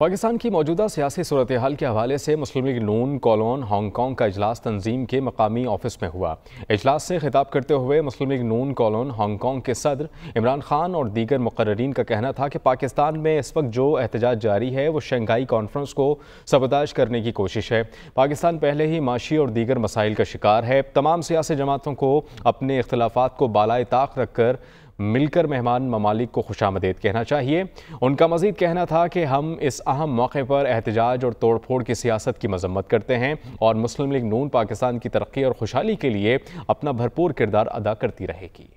पाकिस्तान की मौजूदा सियासी सूरत हाल के हवाले से मुस्लिम लीग नून कॉलोन हांगकॉन्ग का अजलास तंजीम के मकामी ऑफिस में हुआ अजलास से खिताब करते हुए मुस्लिम लीग नून कॉलोन हांगकॉन्ग के सदर इमरान खान और दीगर मुकर्रीन का कहना था कि पाकिस्तान में इस वक्त जो एहतजाज जारी है वो शंघाई कॉन्फ्रेंस को सबदाज करने की कोशिश है पाकिस्तान पहले ही माशी और दीगर मसाइल का शिकार है तमाम सियासी जमातों को अपने इख्तलाफात को बालाए ताक रखकर मिलकर मेहमान ममालिक को खुश कहना चाहिए उनका मजीद कहना था कि हम इस अहम मौके पर एहतजाज और तोड़ फोड़ की सियासत की मजम्मत करते हैं और मुस्लिम लीग नून पाकिस्तान की तरक्की और खुशहाली के लिए अपना भरपूर किरदार अदा करती रहेगी